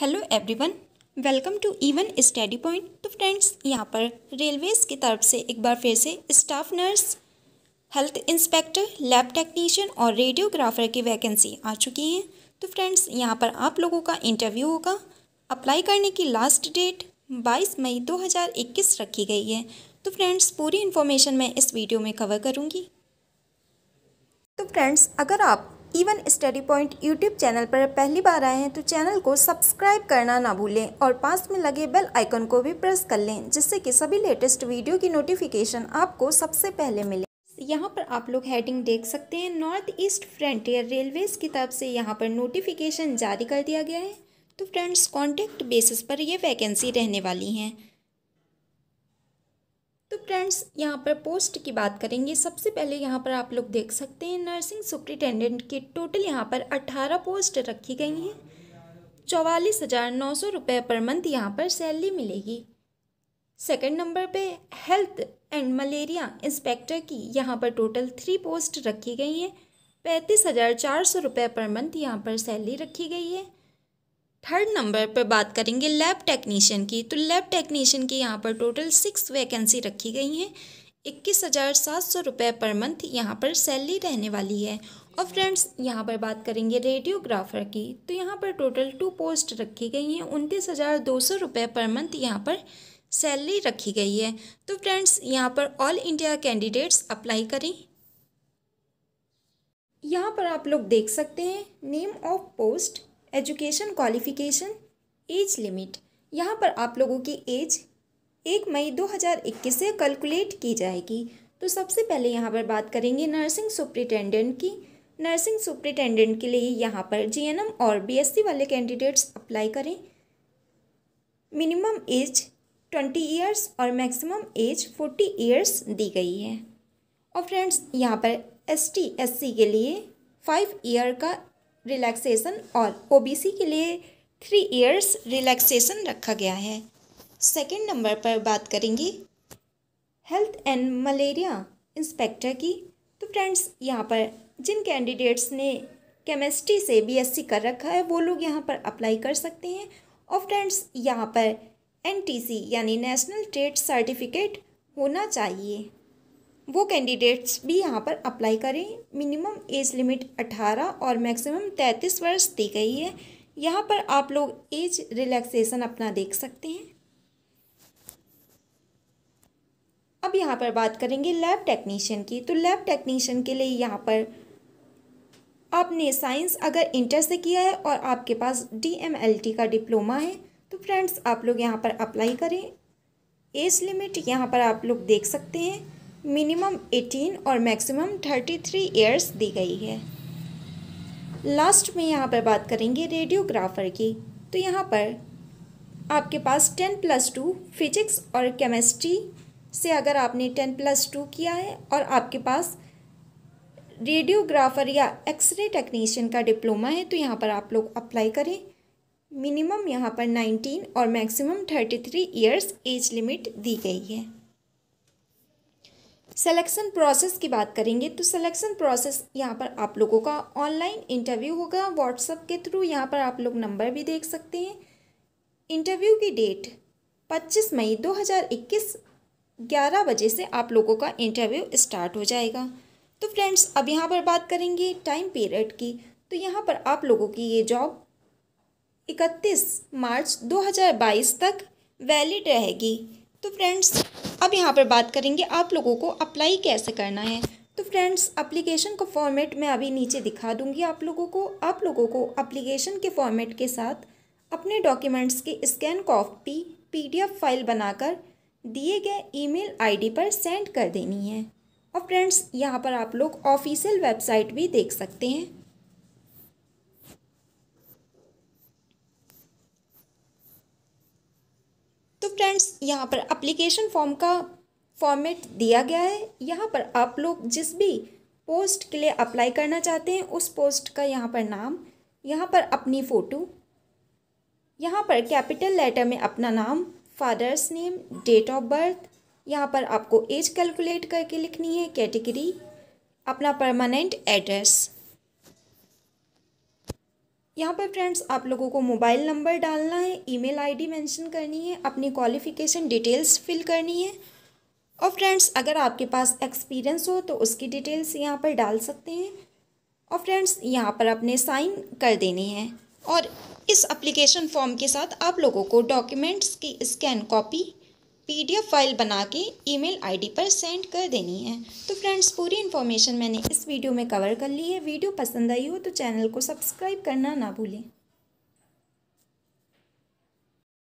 hello everyone welcome to even study point तो friends यहाँ पर रेलवेज़ की तरफ से एक बार फिर से staff nurse health inspector lab technician और रेडियोग्राफर की वैकेंसी आ चुकी हैं तो फ्रेंड्स यहाँ पर आप लोगों का इंटरव्यू होगा अप्लाई करने की लास्ट डेट 22 मई 2021 रखी गई है तो फ्रेंड्स पूरी इन्फॉर्मेशन मैं इस वीडियो में कवर करूँगी तो फ्रेंड्स अगर आप even study point YouTube channel पर पहली बार आए हैं तो चैनल को सब्सक्राइब करना ना भूलें और पास में लगे बेल आइकन को भी प्रेस कर लें जिससे कि सभी लेटेस्ट वीडियो की नोटिफिकेशन आपको सबसे पहले मिले यहाँ पर आप लोग हेडिंग देख सकते हैं नॉर्थ ईस्ट फ्रंटियर रेलवेज़ की तरफ से यहाँ पर नोटिफिकेशन जारी कर दिया गया है तो फ्रेंड्स कॉन्टेक्ट बेसिस पर यह वैकेंसी रहने वाली हैं तो फ्रेंड्स यहाँ पर पोस्ट की बात करेंगे सबसे पहले यहाँ पर आप लोग देख सकते हैं नर्सिंग सुप्रिटेंडेंट की टोटल यहाँ पर अट्ठारह पोस्ट रखी गई हैं चौवालीस हज़ार नौ सौ रुपये पर मंथ यहाँ पर सैलरी मिलेगी सेकंड नंबर पे हेल्थ एंड मलेरिया इंस्पेक्टर की यहाँ पर टोटल थ्री पोस्ट रखी गई हैं पैंतीस हज़ार चार सौ रुपये पर मंथ यहाँ पर सैलरी रखी गई है थर्ड नंबर पर बात करेंगे लैब टेक्नीशियन की तो लैब टेक्नीशियन की यहाँ पर टोटल सिक्स वैकेंसी रखी गई हैं इक्कीस हज़ार सात सौ रुपये पर मंथ यहाँ पर सैलरी रहने वाली है और फ्रेंड्स यहाँ पर बात करेंगे रेडियोग्राफर की तो यहाँ पर टोटल टू पोस्ट रखी गई हैं उनतीस हज़ार दो सौ रुपये पर मंथ यहाँ पर सैलरी रखी गई है तो फ्रेंड्स यहाँ पर ऑल इंडिया कैंडिडेट्स अप्लाई करें यहाँ पर आप लोग देख सकते हैं name of post education qualification age limit यहाँ पर आप लोगों की एज एक मई 2021 से कैलकुलेट की जाएगी तो सबसे पहले यहाँ पर बात करेंगे नर्सिंग सुप्रिटेंडेंट की नर्सिंग सुप्रिटेंडेंट के लिए यहाँ पर जीएनएम और बीएससी वाले कैंडिडेट्स अप्लाई करें मिनिमम एज ट्वेंटी ईयर्स और मैक्सिमम एज फोर्टी ईयर्स दी गई है और फ्रेंड्स यहाँ पर एस टी एस सी के लिए फाइव ईयर का रिलैक्सेशन और ओबीसी के लिए थ्री ईयर्स रिलैक्सेशन रखा गया है सेकंड नंबर पर बात करेंगे हेल्थ एंड मलेरिया इंस्पेक्टर की तो फ्रेंड्स यहाँ पर जिन कैंडिडेट्स ने केमिस्ट्री से बीएससी कर रखा है वो लोग यहाँ पर अप्लाई कर सकते हैं और फ्रेंड्स यहाँ पर एनटीसी यानी नेशनल ट्रेड सर्टिफिकेट होना चाहिए वो कैंडिडेट्स भी यहाँ पर अप्लाई करें मिनिमम एज लिमिट 18 और मैक्सिमम 33 वर्ष दी गई है यहाँ पर आप लोग एज रिलैक्सेशन अपना देख सकते हैं अब यहाँ पर बात करेंगे लैब टेक्नीशियन की तो लैब टेक्नीशियन के लिए यहाँ पर आपने साइंस अगर इंटर से किया है और आपके पास डी का डिप्लोमा है तो फ्रेंड्स आप लोग यहाँ पर अप्लाई करें एज लिमिट यहाँ पर आप लोग देख सकते हैं मिनिमम 18 और मैक्सिमम 33 इयर्स दी गई है लास्ट में यहाँ पर बात करेंगे रेडियोग्राफर की तो यहाँ पर आपके पास 10 प्लस टू फिजिक्स और केमिस्ट्री से अगर आपने 10 प्लस टू किया है और आपके पास रेडियोग्राफर या एक्सरे टेक्नीशियन का डिप्लोमा है तो यहाँ पर आप लोग अप्लाई करें मिनिमम यहाँ पर 19 और मैक्सिमम 33 इयर्स एज लिमिट दी गई है सिलेक्शन प्रोसेस की बात करेंगे तो सिलेक्शन प्रोसेस यहाँ पर आप लोगों का ऑनलाइन इंटरव्यू होगा व्हाट्सअप के थ्रू यहाँ पर आप लोग नंबर भी देख सकते हैं इंटरव्यू की डेट 25 मई 2021 11 बजे से आप लोगों का इंटरव्यू स्टार्ट हो जाएगा तो फ्रेंड्स अब यहाँ पर बात करेंगे टाइम पीरियड की तो यहाँ पर आप लोगों की ये जॉब इकतीस मार्च दो तक वैलिड रहेगी तो फ्रेंड्स अब यहाँ पर बात करेंगे आप लोगों को अप्लाई कैसे करना है तो फ्रेंड्स अप्लीकेशन का फॉर्मेट मैं अभी नीचे दिखा दूंगी आप लोगों को आप लोगों को अप्लीकेशन के फॉर्मेट के साथ अपने डॉक्यूमेंट्स की स्कैन कॉपी पीडीएफ फाइल बनाकर दिए गए ईमेल आईडी पर सेंड कर देनी है और फ्रेंड्स यहाँ पर आप लोग ऑफिशियल वेबसाइट भी देख सकते हैं स्टूडेंट्स यहाँ पर अप्लीकेशन फॉर्म का फॉर्मेट दिया गया है यहाँ पर आप लोग जिस भी पोस्ट के लिए अप्लाई करना चाहते हैं उस पोस्ट का यहाँ पर नाम यहाँ पर अपनी फ़ोटो यहाँ पर कैपिटल लेटर में अपना नाम father's name date of birth यहाँ पर आपको एज कैलकुलेट करके लिखनी है कैटेगरी अपना परमानेंट एड्रेस यहाँ पर फ्रेंड्स आप लोगों को मोबाइल नंबर डालना है ईमेल आईडी मेंशन करनी है अपनी क्वालिफ़िकेशन डिटेल्स फिल करनी है और फ्रेंड्स अगर आपके पास एक्सपीरियंस हो तो उसकी डिटेल्स यहाँ पर डाल सकते हैं और फ्रेंड्स यहाँ पर अपने साइन कर देने हैं और इस एप्लीकेशन फॉर्म के साथ आप लोगों को डॉक्यूमेंट्स की स्कैन कॉपी पीडीएफ फाइल बना के ईमेल आईडी पर सेंड कर देनी है तो फ्रेंड्स पूरी इन्फॉर्मेशन मैंने इस वीडियो में कवर कर ली है वीडियो पसंद आई हो तो चैनल को सब्सक्राइब करना ना भूलें